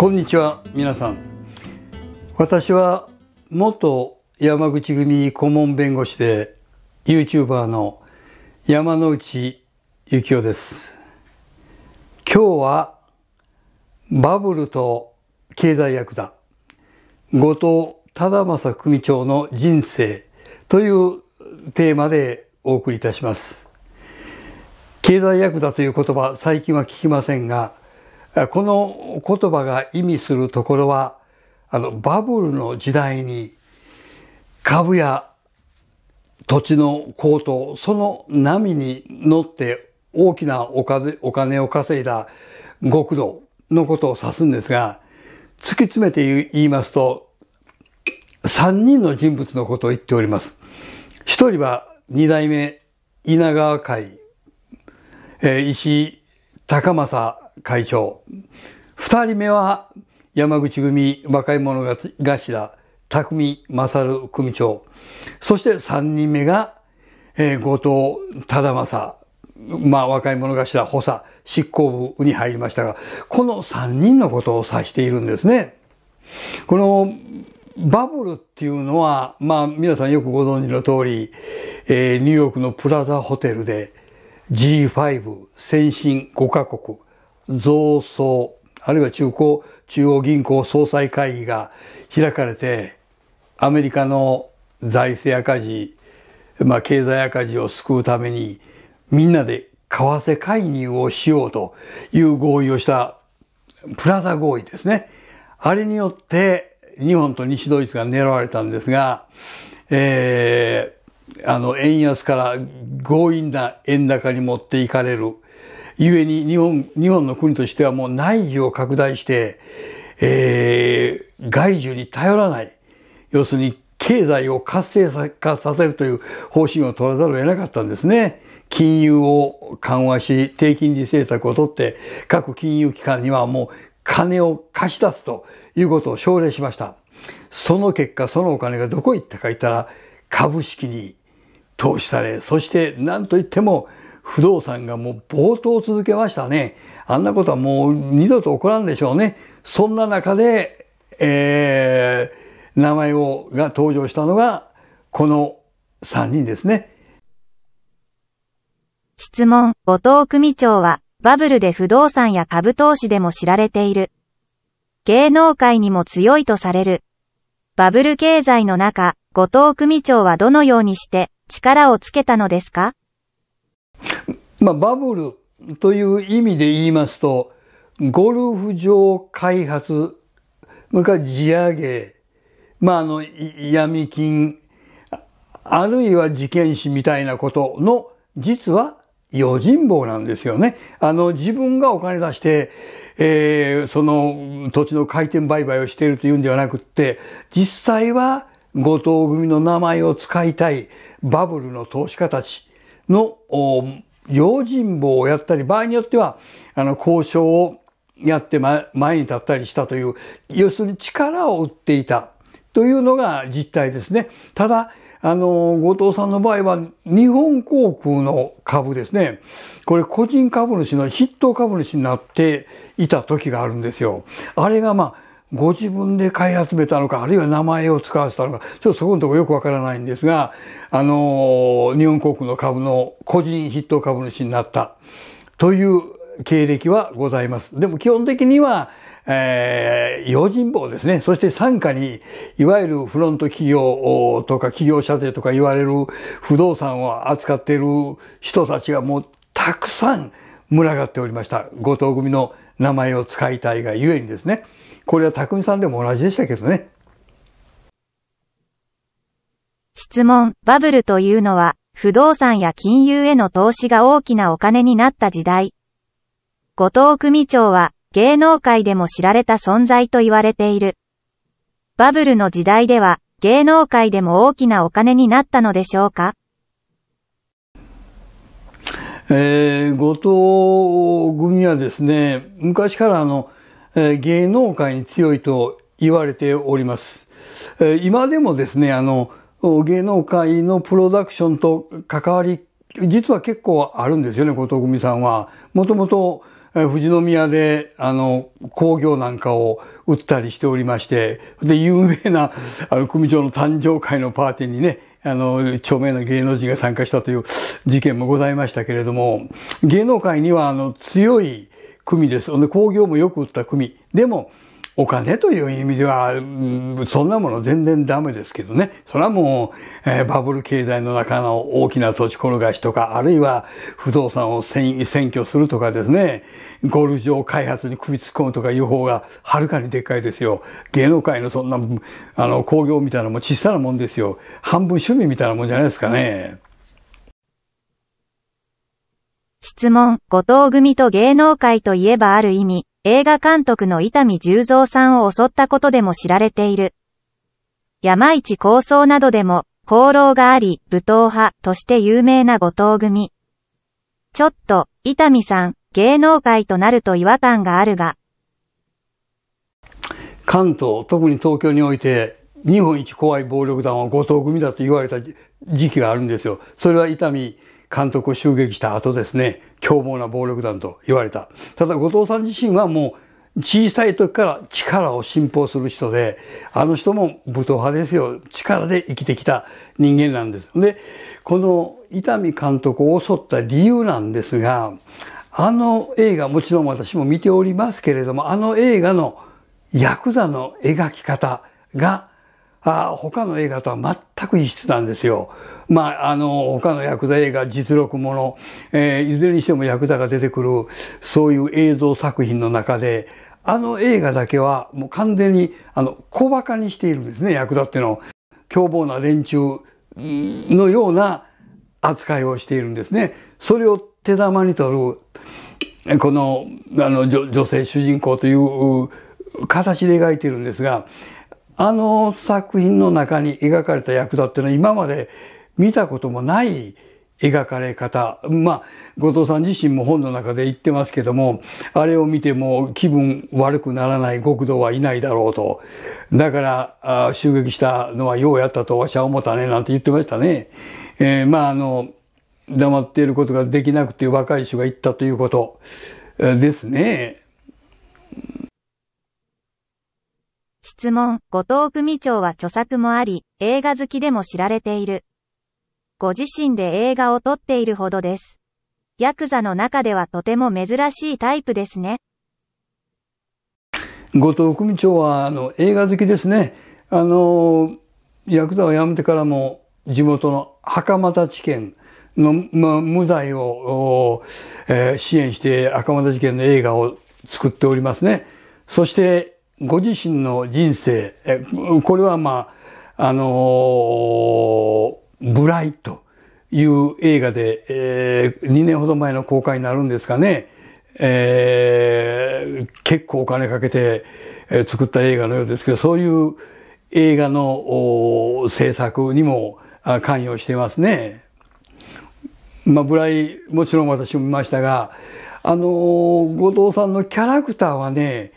こんにちは皆さん私は元山口組顧問弁護士で YouTuber の山内幸雄です今日はバブルと経済役だ後藤忠正組長の人生というテーマでお送りいたします経済役だという言葉最近は聞きませんがこの言葉が意味するところはあのバブルの時代に株や土地の高騰その波に乗って大きなお金お金を稼いだ極道のことを指すんですが突き詰めて言いますと3人の人物のことを言っております。1人は2代目稲川会、えー、石井高政会長。二人目は山口組若い者頭、匠勝組長。そして三人目が、えー、後藤忠政。まあ、若い者頭補佐執行部に入りましたが、この三人のことを指しているんですね。このバブルっていうのは、まあ皆さんよくご存知の通り、えー、ニューヨークのプラザホテルで G5 先進5カ国増総、あるいは中高、中央銀行総裁会議が開かれて、アメリカの財政赤字、まあ、経済赤字を救うために、みんなで為替介入をしようという合意をしたプラザ合意ですね。あれによって日本と西ドイツが狙われたんですが、えー、あの円安から強引な円高に持っていかれる。故に日本、日本の国としてはもう内需を拡大して、えー、外需に頼らない。要するに経済を活性化させるという方針を取らざるを得なかったんですね。金融を緩和し、低金利政策をとって、各金融機関にはもう金を貸し出すということを奨励しました。その結果、そのお金がどこ行ったか言ったら、株式に投資され、そして何と言っても不動産がもう暴頭続けましたね。あんなことはもう二度と起こらんでしょうね。そんな中で、えー、名前をが登場したのが、この三人ですね。質問、後藤組長は、バブルで不動産や株投資でも知られている。芸能界にも強いとされる。バブル経済の中、後藤組長はどのようにして力をつけたのですかまあ、バブルという意味で言いますと、ゴルフ場開発、それから地上げ、まあ、あの、闇金、あるいは事件死みたいなことの、実は余人棒なんですよね。あの、自分がお金出して、えー、その土地の回転売買をしているというんではなくって、実際は後藤組の名前を使いたいバブルの投資家たちの、用心棒をやったり、場合によっては、あの、交渉をやって、ま、前に立ったりしたという、要するに力を売っていたというのが実態ですね。ただ、あの、後藤さんの場合は、日本航空の株ですね。これ、個人株主の筆頭株主になっていた時があるんですよ。あれが、まあ、ご自分で買い集めたのかあるいは名前を使わせたのかちょっとそこのところよくわからないんですがあの日本航空の株の個人筆頭株主になったという経歴はございます。でも基本的には、えー、用心棒ですね。そして傘下に、いわゆるフロント企業とか企業社税とか言われる不動産を扱っている人たちがもうたくさん群がっておりました。後藤組の名前を使いたいがゆえにですね。これは匠さんでも同じでしたけどね。質問、バブルというのは、不動産や金融への投資が大きなお金になった時代。後藤組長は、芸能界でも知られた存在と言われている。バブルの時代では、芸能界でも大きなお金になったのでしょうかえー、後藤組はですね、昔からあの、芸能界に強いと言われております。今でもですね、あの、芸能界のプロダクションと関わり、実は結構あるんですよね、後藤組さんは。もともと富士宮で、あの、工業なんかを売ったりしておりまして、で、有名な、組長の誕生会のパーティーにね、あの、著名な芸能人が参加したという事件もございましたけれども、芸能界には、あの、強い、組です。で工業もよく売った組。でも、お金という意味では、うん、そんなもの全然ダメですけどね。それはもう、えー、バブル経済の中の大きな土地転がしとか、あるいは不動産を占拠するとかですね、ゴルフ場開発に首突っ込むとかいう方がはるかにでっかいですよ。芸能界のそんな、あの、工業みたいなのも小さなもんですよ。半分趣味みたいなもんじゃないですかね。質問、後藤組と芸能界といえばある意味、映画監督の伊丹十三さんを襲ったことでも知られている。山市構想などでも、功労があり、武闘派として有名な後藤組。ちょっと、伊丹さん、芸能界となると違和感があるが。関東、特に東京において、日本一怖い暴力団は後藤組だと言われた時期があるんですよ。それは伊丹監督を襲撃した後ですね、凶暴な暴力団と言われた。ただ、後藤さん自身はもう、小さい時から力を信奉する人で、あの人も武闘派ですよ。力で生きてきた人間なんです。で、この伊丹監督を襲った理由なんですが、あの映画、もちろん私も見ておりますけれども、あの映画のヤクザの描き方があ他の映画とは全く異質なんですよ。まあ、あの、他のヤクザ映画、実録もの、えー、いずれにしてもヤクザが出てくる、そういう映像作品の中で、あの映画だけはもう完全に、あの、小馬鹿にしているんですね、ヤクザっていうのを。凶暴な連中のような扱いをしているんですね。それを手玉に取る、この、あの、女性主人公という形で描いているんですが、あの作品の中に描かれた役だっていうのは今まで見たこともない描かれ方。まあ、後藤さん自身も本の中で言ってますけども、あれを見ても気分悪くならない極道はいないだろうと。だから、襲撃したのはようやったとわしは思ったね、なんて言ってましたね。えー、まあ、あの、黙っていることができなくて若い人が言ったということですね。問、後藤組長は著作もあり、映画好きでも知られている。ご自身で映画を撮っているほどです。ヤクザの中ではとても珍しいタイプですね。後藤組長はあの映画好きですね。あの、ヤクザを辞めてからも地元の袴田地検の、ま、無罪を、えー、支援して袴田地検の映画を作っておりますね。そしてご自身の人生、これはまあ、あのブライという映画で、えー、2年ほど前の公開になるんですかね。えー、結構お金かけて作った映画のようですけど、そういう映画の制作にも関与してますね。まあ、ブライ、もちろん私も見ましたが、あの、後藤さんのキャラクターはね、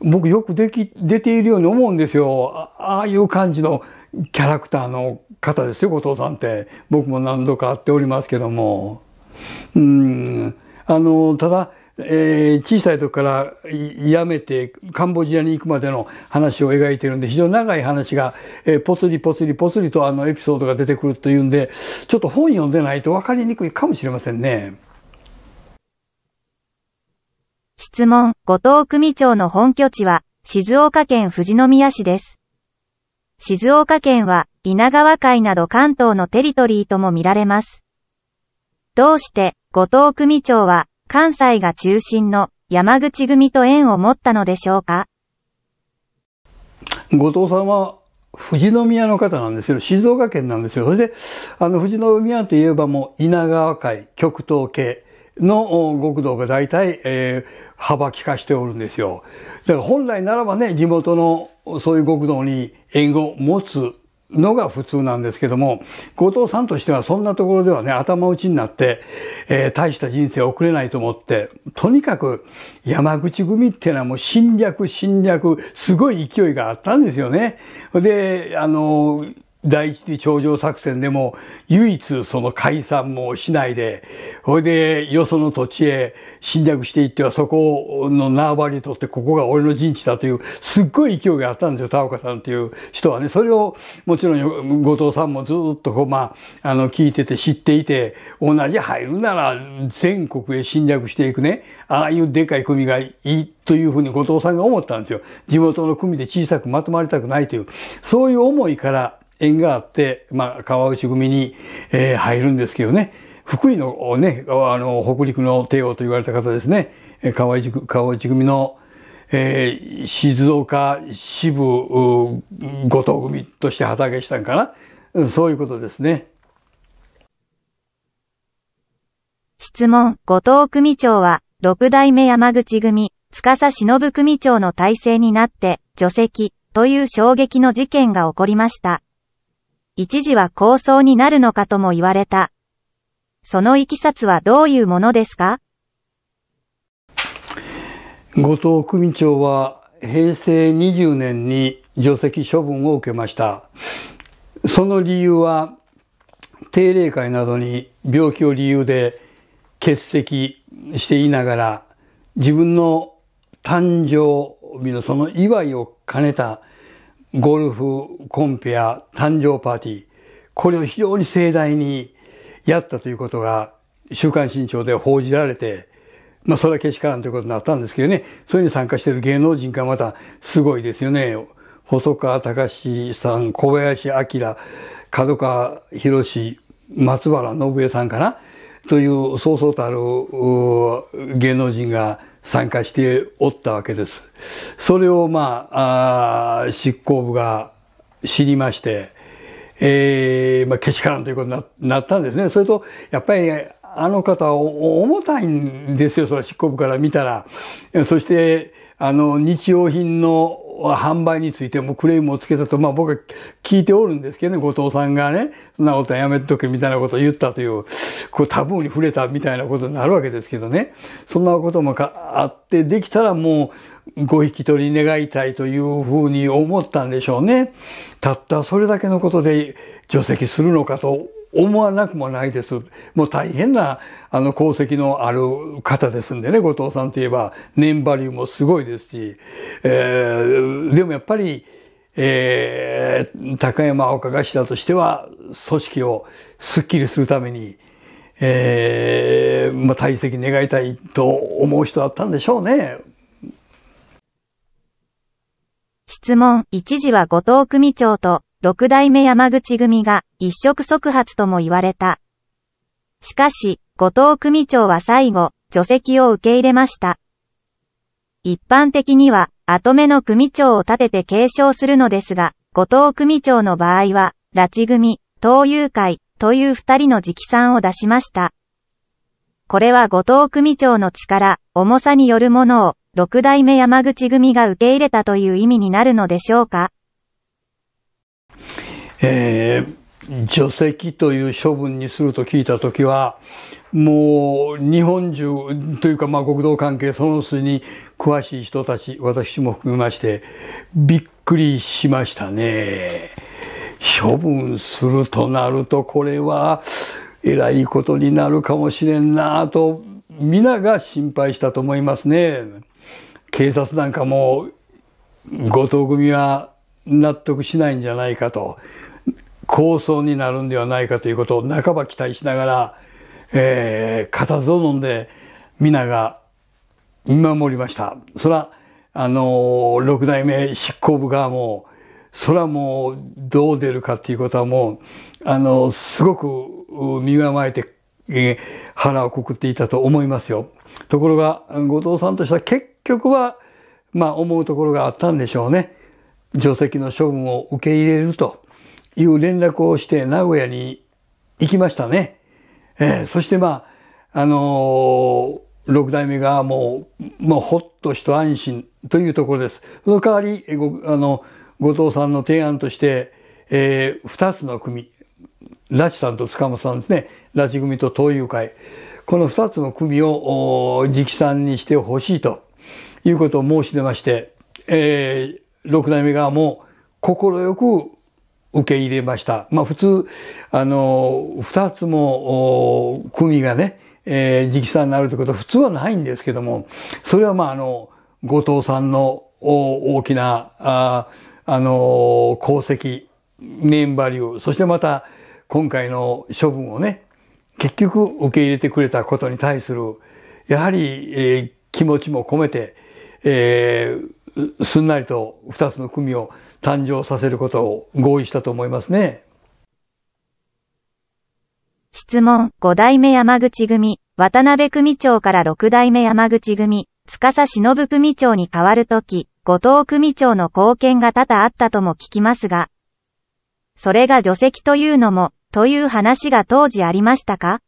僕よくでき出ているように思うんですよああいう感じのキャラクターの方ですよ後藤さんって僕も何度か会っておりますけどもうんあのただ、えー、小さい時から辞めてカンボジアに行くまでの話を描いてるんで非常に長い話が、えー、ぽつりぽつりぽつりとあのエピソードが出てくるというんでちょっと本読んでないと分かりにくいかもしれませんね。質問、後藤組長の本拠地は、静岡県富士宮市です。静岡県は、稲川海など関東のテリトリーとも見られます。どうして、後藤組長は、関西が中心の山口組と縁を持ったのでしょうか後藤さんは、富士宮の方なんですよ。静岡県なんですよ。それで、あの、富士宮といえばもう、稲川海、極東系、の極道が大体、えー、幅利かしておるんですよ。だから本来ならばね、地元のそういう極道に縁を持つのが普通なんですけども、後藤さんとしてはそんなところではね、頭打ちになって、えー、大した人生を送れないと思って、とにかく山口組っていうのはもう侵略侵略、すごい勢いがあったんですよね。で、あのー第一次頂上作戦でも唯一その解散もしないで、ほいでよその土地へ侵略していってはそこの縄張りにとってここが俺の陣地だというすっごい勢いがあったんですよ、田岡さんという人はね。それをもちろん後藤さんもずっとこうまあ、あの聞いてて知っていて、同じ入るなら全国へ侵略していくね、ああいうでかい組がいいというふうに後藤さんが思ったんですよ。地元の組で小さくまとまりたくないという、そういう思いから縁があって、まあ、川内組に、えー、入るんですけどね、福井のね、あの、北陸の帝王と言われた方ですね、川内川内組の、えー、静岡支部組としてしたんかな、そういうことですね。質問、後藤組長は、六代目山口組、司忍組長の体制になって、除籍、という衝撃の事件が起こりました。一時は構想になるのかとも言われた。そのいきさつはどういうものですか後藤組長は平成20年に除籍処分を受けました。その理由は定例会などに病気を理由で欠席していながら自分の誕生日のその祝いを兼ねたゴルフコンペや誕生パーティー、これを非常に盛大にやったということが、週刊新潮で報じられて、まあそれはけしからんということになったんですけどね、そういうふうに参加している芸能人がまたすごいですよね。細川隆さん、小林明、角川博士、松原信江さんかなというそうそうたる芸能人が参加しておったわけです。それをまああ執行部が知りまして、えー、まあ、けしからんということになったんですね。それと、やっぱり、あの方重たいんですよ、それは執行部から見たら。そして、あの、日用品の販売についてもクレームをつけたと、まあ僕は聞いておるんですけどね、後藤さんがね、そんなことはやめとけみたいなことを言ったという、こうタブーに触れたみたいなことになるわけですけどね、そんなこともあって、できたらもうご引き取り願いたいというふうに思ったんでしょうね。たったそれだけのことで除籍するのかと思わなくもないです。もう大変なあの功績のある方ですんでね、後藤さんといえば、年バリューもすごいですし、えー、でもやっぱり、えー、高山岡頭としては、組織をすっきりするために、えー、まあ、退席願いたいと思う人だったんでしょうね。質問、一時は後藤組長と六代目山口組が一触即発とも言われた。しかし、後藤組長は最後、除籍を受け入れました。一般的には、後目の組長を立てて継承するのですが、後藤組長の場合は、拉致組、東友会、という二人の直参を出しました。これは後藤組長の力、重さによるものを、六代目山口組が受け入れたという意味になるのでしょうかえー、除籍という処分にすると聞いた時はもう日本中というかまあ国道関係その数に詳しい人たち私も含めましてびっくりしましたね。処分するとなるとこれはえらいことになるかもしれんなと皆が心配したと思いますね。警察なんかも後藤組は納得しないんじゃないかと構想になるんではないかということを半ば期待しながら、えー、固唾を飲んで皆が見守りました。そら、あのー、六代目執行部側も、そらもうどう出るかっていうことはもう、あのー、すごく身構えて、えー、腹をくくっていたと思いますよ。ところが、後藤さんとしては結局は、まあ思うところがあったんでしょうね。除籍の処分を受け入れると。いう連絡をして名古屋に行きましたね。えー、そしてまあ、あのー、六代目がもう、もうほっと一安心というところです。その代わり、ご、あの、後藤さんの提案として、えー、二つの組、拉致さんと塚本さんですね、拉致組と東友会。この二つの組を直参にしてほしいということを申し出まして、えー、六代目側も快く受け入れました。まあ普通、あの、二つも、組がね、えー、直参になるということは普通はないんですけども、それはまああの、後藤さんの大きな、ああの、功績、メンバリュー、そしてまた今回の処分をね、結局受け入れてくれたことに対する、やはり、えー、気持ちも込めて、えー、すんなりと二つの組を誕生させることを合意したと思いますね。質問、5代目山口組、渡辺組長から6代目山口組、司忍組長に変わるとき、後藤組長の貢献が多々あったとも聞きますが、それが除籍というのも、という話が当時ありましたか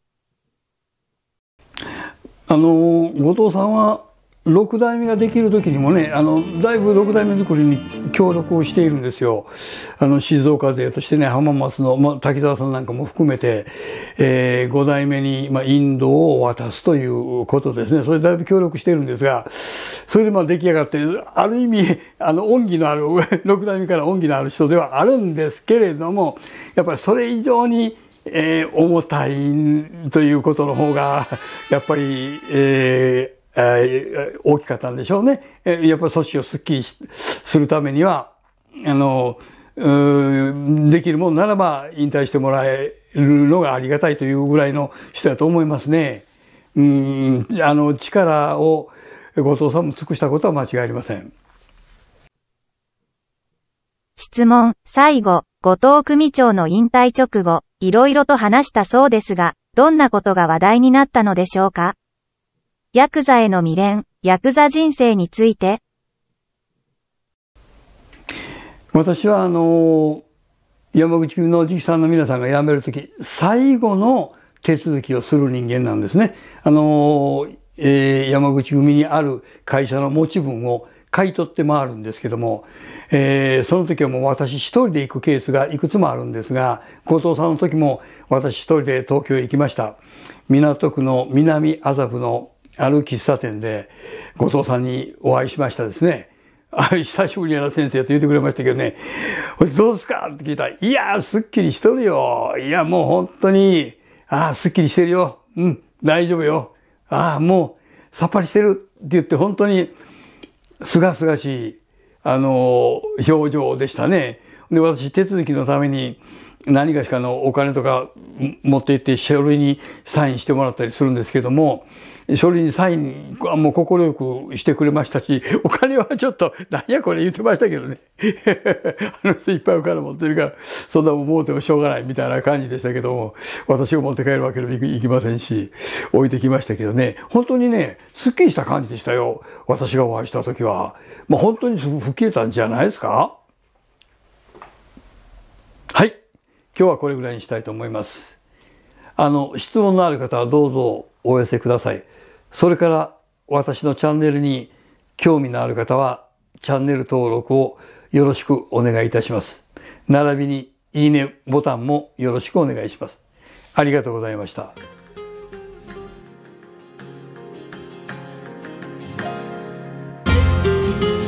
あの、後藤さんは、六代目ができる時にもねあのだいぶ六代目作りに協力をしているんですよあの静岡勢としてね浜松の、まあ、滝沢さんなんかも含めて、えー、5代目に、まあ、インドを渡すということですねそれだいぶ協力しているんですがそれでまあ出来上がってある意味あの恩義のある 六代目から恩義のある人ではあるんですけれどもやっぱりそれ以上にえー、重たいということの方がやっぱり、えー、えー、大きかったんでしょうね。やっぱり組織をスッキリするためには、あの、できるもんならば引退してもらえるのがありがたいというぐらいの人だと思いますね。うん、あの、力を後藤さんも尽くしたことは間違いありません。質問、最後、後藤組長の引退直後、いろいろと話したそうですが、どんなことが話題になったのでしょうかヤクザへの未練、ヤクザ人生について私はあの山口組のさんの皆さんが辞める時最後の手続きをする人間なんですね。あのえー、山口組にある会社の持ち分を買い取って回るんですけども、えー、その時はもう私一人で行くケースがいくつもあるんですが、後藤さんの時も私一人で東京へ行きました。港区の南麻布のある喫茶店で後藤さんにお会いしましたですね。あ久しぶりやな先生と言ってくれましたけどね、どうですかって聞いたら、いやすっきりしとるよ。いや、もう本当に、ああ、すっきりしてるよ。うん、大丈夫よ。ああ、もうさっぱりしてるって言って、本当に、すがすがしい、あの、表情でしたね。で、私、手続きのために、何かしかのお金とか持って行って書類にサインしてもらったりするんですけども、書類にサインはもう快くしてくれましたし、お金はちょっと、なんやこれ言ってましたけどね。あの人いっぱいお金持ってるから、そんなもうてもしょうがないみたいな感じでしたけども、私を持って帰るわけにもいきませんし、置いてきましたけどね、本当にね、すっきりした感じでしたよ。私がお会いした時は。まあ本当に吹っ切れたんじゃないですかはい。今日はこれぐらいにしたいと思います。あの、質問のある方はどうぞお寄せください。それから私のチャンネルに興味のある方はチャンネル登録をよろしくお願いいたします。並びにいいねボタンもよろしくお願いします。ありがとうございました。thank you